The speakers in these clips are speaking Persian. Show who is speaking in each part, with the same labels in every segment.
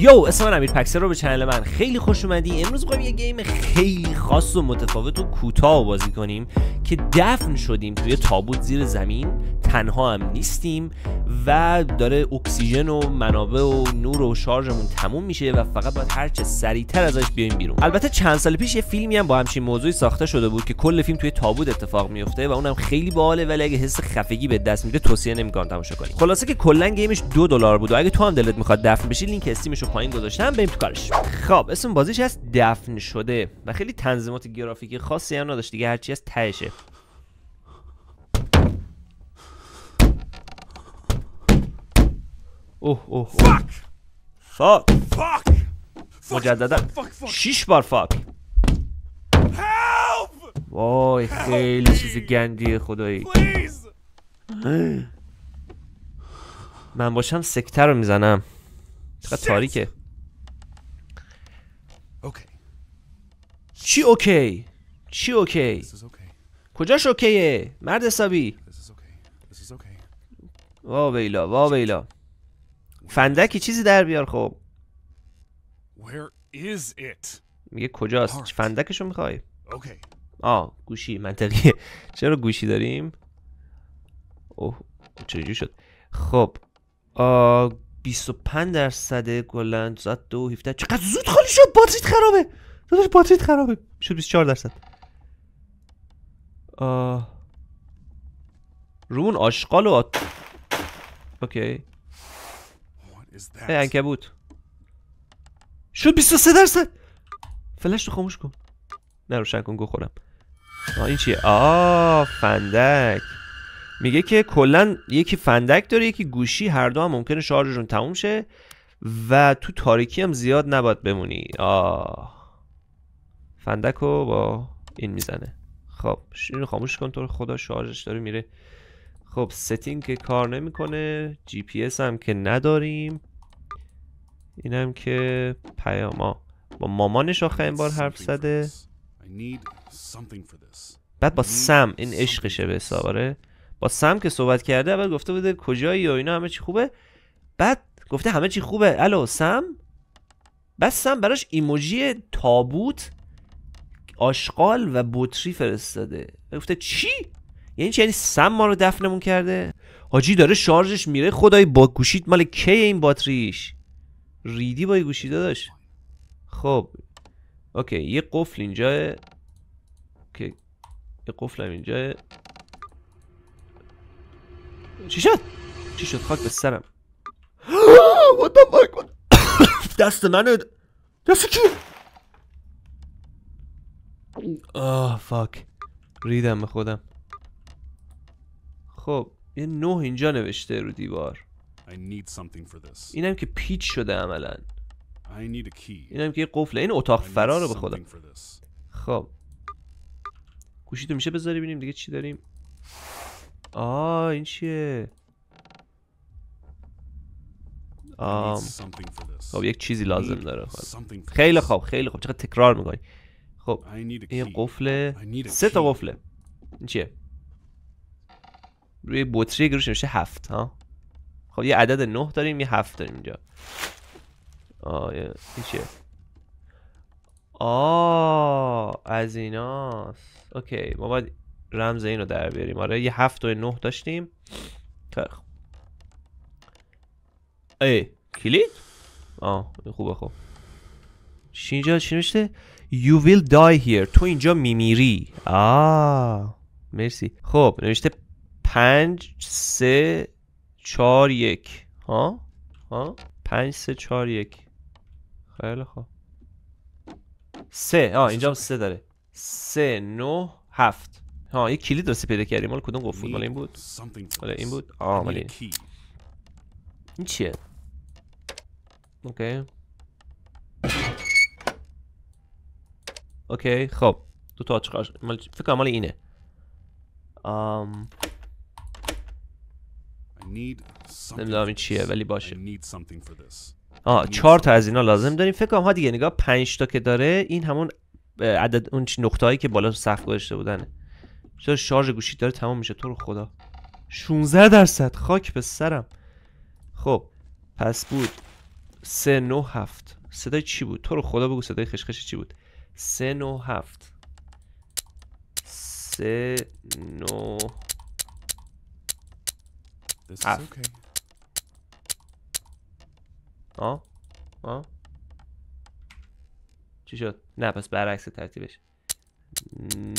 Speaker 1: یو اسم من امیر پکسر رو به چنل من خیلی خوش اومدی امروز میخوایم یه گیم خیلی خاص و متفاوت و کوتاه بازی کنیم که دفن شدیم توی تابوت زیر زمین تنها هم نیستیم و داره اکسیژن و منابع و نور و شارژمون تموم میشه و فقط باید هرچه سریعتر ازش بیایم بیرون البته چند سال پیش یه فیلمی هم با همچین موضوعی ساخته شده بود که کل فیلم توی تابوت اتفاق میفته و اونم خیلی باحاله ولی اگه حس خفگی به دست میده توصیه نمیکنم تماشا کنی. خلاصه که کلا گیمش دو دلار بود و اگه تو هم دلت میخواد دفن بشی لینک استیمش پایین گذاشتم بریم تو کارش خب اسم بازیش هست دفن شده و خیلی تنظیمات گرافیکی خاصی هم نداشت دیگه هرچی از تهشه اوه اوه فاک فاک خب. مجددا شیش بار فاک وای خیلی چیز گندی خدایی من باشم سکتر رو میزنم چقدر تاریکه اوکی چی اوکی چی اوکی کجاش اوکیه مرد حسابی وا ویلا وا ویلا فندکی چیزی در بیار خب میگه کجاست فندکشو میخوای آ گوشی منطقیه چرا گوشی داریم اوه چجوری شد خب 25 درصد کلا ساعت 2 17 چقدر زود خالی شد باتریت خرابه داداش باتریت خرابه شد 24 درصد آه رون آشغال و آت... اوکی ای انکبوت شد 23 درصد فلش رو خاموش کن نه روشن کن گو خورم آه این چیه آه فندک میگه که کلا یکی فندک داره یکی گوشی هر دو هم ممکنه شارژشون تموم شه و تو تاریکی هم زیاد نباید بمونی آه فندک رو با این میزنه خب اینو خاموش کن تو خدا شارژش داره میره خب ستینگ که کار نمیکنه جی پی اس هم که نداریم اینم که پیاما با مامانش آخه این بار حرف زده بعد با سم این عشقشه به حساب آره. با سم که صحبت کرده اول گفته بوده کجایی یا اینا همه چی خوبه بعد گفته همه چی خوبه الو سم بعد سم براش ایموجی تابوت آشغال و بطری فرستاده گفته چی یعنی چی یعنی سم ما رو دفنمون کرده حاجی داره شارژش میره خدای با گوشید مال کی این باتریش ریدی با گوشیده داشت خب اوکی یه قفل اینجا که یه قفل هم اینجا چی شد؟ چی شد خاک به سرم دست منو دست کی؟ آه فاک ریدم به خودم خب یه نه اینجا نوشته رو دیوار اینم که پیچ شده عملا اینم که یه قفله این اتاق فرار رو به خودم خب گوشی میشه بذاری ببینیم دیگه چی داریم آه این چیه خب یک چیزی لازم داره خیلی خوب خیلی خوب چقدر تکرار میکنی خب این قفله سه تا قفله این چیه روی بطری گروش میشه هفت ها خب یه عدد نه داریم یه هفت داریم اینجا آه این چیه آه از ایناست اوکی ما باید رمز اینو در بیاریم آره یه هفت و نه داشتیم خب ای کلید آه خوبه خوب شینجا اینجا چی نوشته You will die here تو اینجا میمیری آه مرسی خب نوشته پنج سه چار یک ها ها پنج سه چار یک خیلی خوب سه آه اینجا سه داره سه نه هفت ها یه کلید دستی پیدا کردیم مال کدوم قفل این بود مال این بود آه مال این چیه اوکی اوکی خب دو تا آچ مال فکر کنم مال اینه ام نمیدونم این چیه ولی باشه آه چهار تا از اینا لازم داریم فکر کنم ها دیگه نگاه پنج تا که داره این همون عدد اون نقطه هایی که بالا سخت گذاشته بودنه چرا شارژ گوشی داره تمام میشه تو رو خدا 16 درصد خاک به سرم خب پس بود 3 9 7 صدای چی بود تو رو خدا بگو صدای خشخش چی بود 3 9 7 3 9 okay. آه آه چی شد نه پس برعکس ترتیبش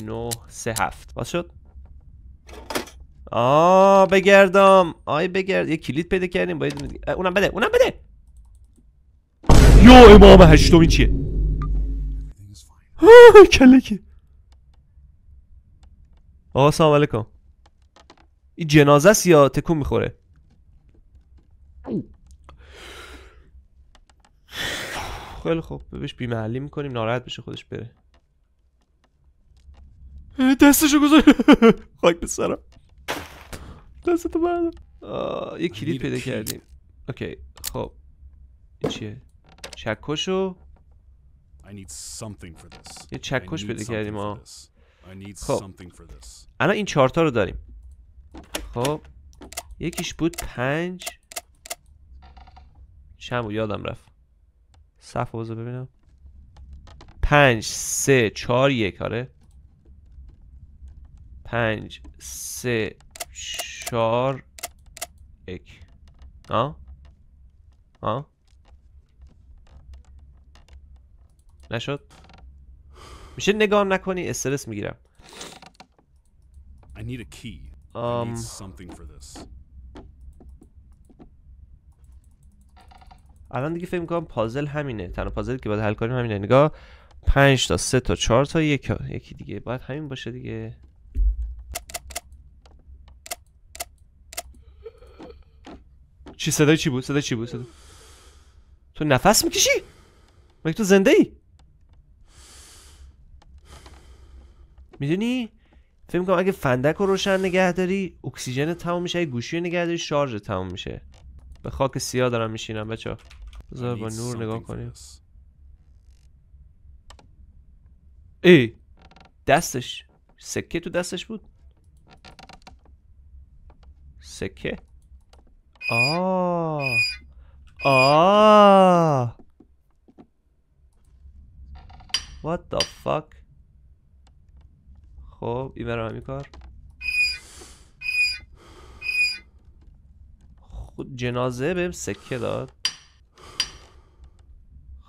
Speaker 1: نو سه هفت باز شد آ بگردم آی بگرد یه کلید پیدا کردیم باید اونم بده اونم بده یو امام هشتم چیه کلکی آقا سلام علیکم این جنازه است یا تکون میخوره خیلی خوب بهش بیمحلی میکنیم ناراحت بشه خودش بره دستشو گذار خاک به سرم دستتو بردم
Speaker 2: یه کلید پیدا کردیم
Speaker 1: اوکی خب چیه چکشو یه چکش پیدا کردیم خب الان این چارتا رو داریم خب یکیش بود پنج چند بود یادم رفت صفحه ببینم پنج سه چهار یک آره پنج سه چهار یک آه آه نشد میشه نگاه نکنی استرس میگیرم I need a key. I need something for this. الان دیگه فکر میکنم پازل همینه تنها پازل که باید حل کنیم همینه نگاه پنج تا سه تا چهار تا یک یکی دیگه باید همین باشه دیگه چی صدای چی بود صدای چی بود صدا... تو نفس میکشی مگه تو زنده ای میدونی فکر کنم اگه فندک رو روشن نگه داری اکسیژن تموم میشه اگه گوشی نگه داری شارژ تموم میشه به خاک سیاه دارم میشینم بچه بذار با نور نگاه کنیم ای دستش سکه تو دستش بود سکه آه آه What the fuck خب این برای همین کار جنازه بهم سکه داد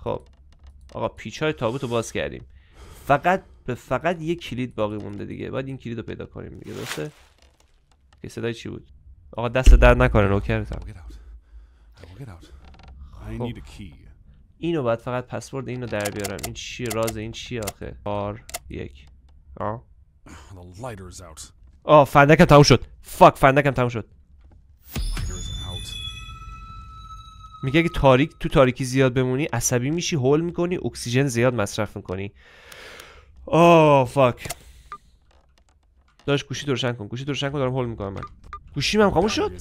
Speaker 1: خب آقا پیچ های تابوت رو باز کردیم فقط به فقط یه کلید باقی مونده دیگه باید این کلید رو پیدا کنیم دیگه درسته که صدای چی بود آقا دست درد نکنه نوکرتم خب. اینو باید فقط پسورد اینو در بیارم این چی راز این چی آخه آر یک آه فندکم تموم شد فاک فندکم تموم شد میگه اگه تاریک تو تاریکی زیاد بمونی عصبی میشی هول میکنی اکسیژن زیاد مصرف میکنی آه فاک داشت گوشی روشن کن گوشی روشن کن دارم هول میکنم من گوشیم هم خاموش شد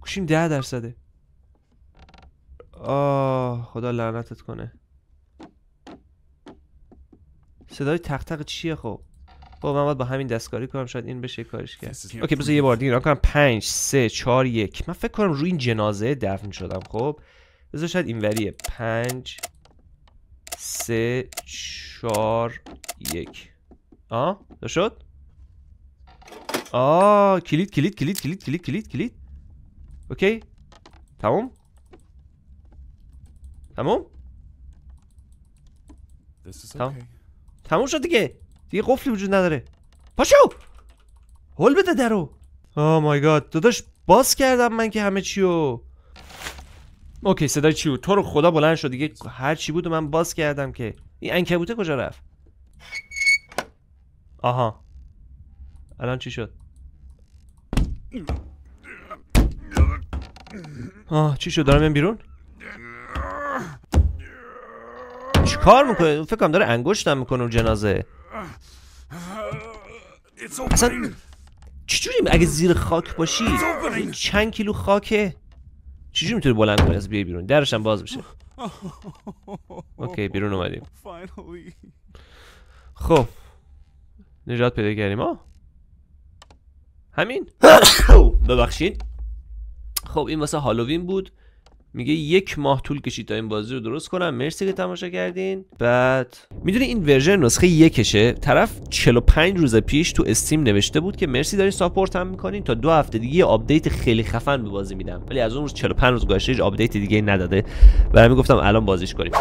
Speaker 1: گوشیم ده درصده آه خدا لعنتت کنه صدای تق تق چیه خب با خب، من باید با همین دستکاری کنم شاید این بشه کارش کرد اوکی بذار یه بار دیگه نگاه کنم 5 3 4 1 من فکر کنم روی این جنازه دفن شدم خب بذار شاید اینوریه 5 3 4 1 آه، نشد؟ آه، شد آه کلید کلید کلید کلید کلید کلید کلید اوکی تمام تموم تموم تمام شد دیگه دیگه قفلی وجود نداره پاشو هل بده درو آه مای گاد داداش باز کردم من که همه چیو اوکی صدای چیو. تو رو خدا بلند شد دیگه هر چی بود و من باز کردم که این انکبوته کجا رفت آها الان چی شد آه چی شد دارم این بیرون چی کار میکنه فکرم داره انگشتم میکنه اون جنازه اصلا چجوری اگه زیر خاک باشی چند کیلو خاکه چجوری میتونی بلند کنی از بیای بیرون درش هم باز میشه. اوکی بیرون اومدیم خب نجات پیدا کردیم ها همین ببخشید خب این واسه هالووین بود میگه یک ماه طول کشید تا این بازی رو درست کنم مرسی که تماشا کردین بعد میدونی این ورژن نسخه یکشه طرف 45 روز پیش تو استیم نوشته بود که مرسی داری ساپورت هم میکنین تا دو هفته دیگه یه آپدیت خیلی خفن به بازی میدم ولی از اون روز 45 روز گذشته هیچ آپدیت دیگه نداده برای گفتم الان بازیش کنیم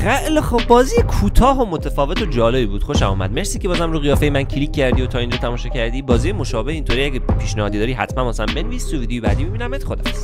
Speaker 1: خیلی خوب بازی کوتاه و متفاوت و جالبی بود خوش آمد مرسی که بازم رو قیافه من کلیک کردی و تا اینجا تماشا کردی بازی مشابه اینطوری اگه پیشنهادی داری حتما واسم بنویس تو ویدیو بعدی میبینمت خدافظ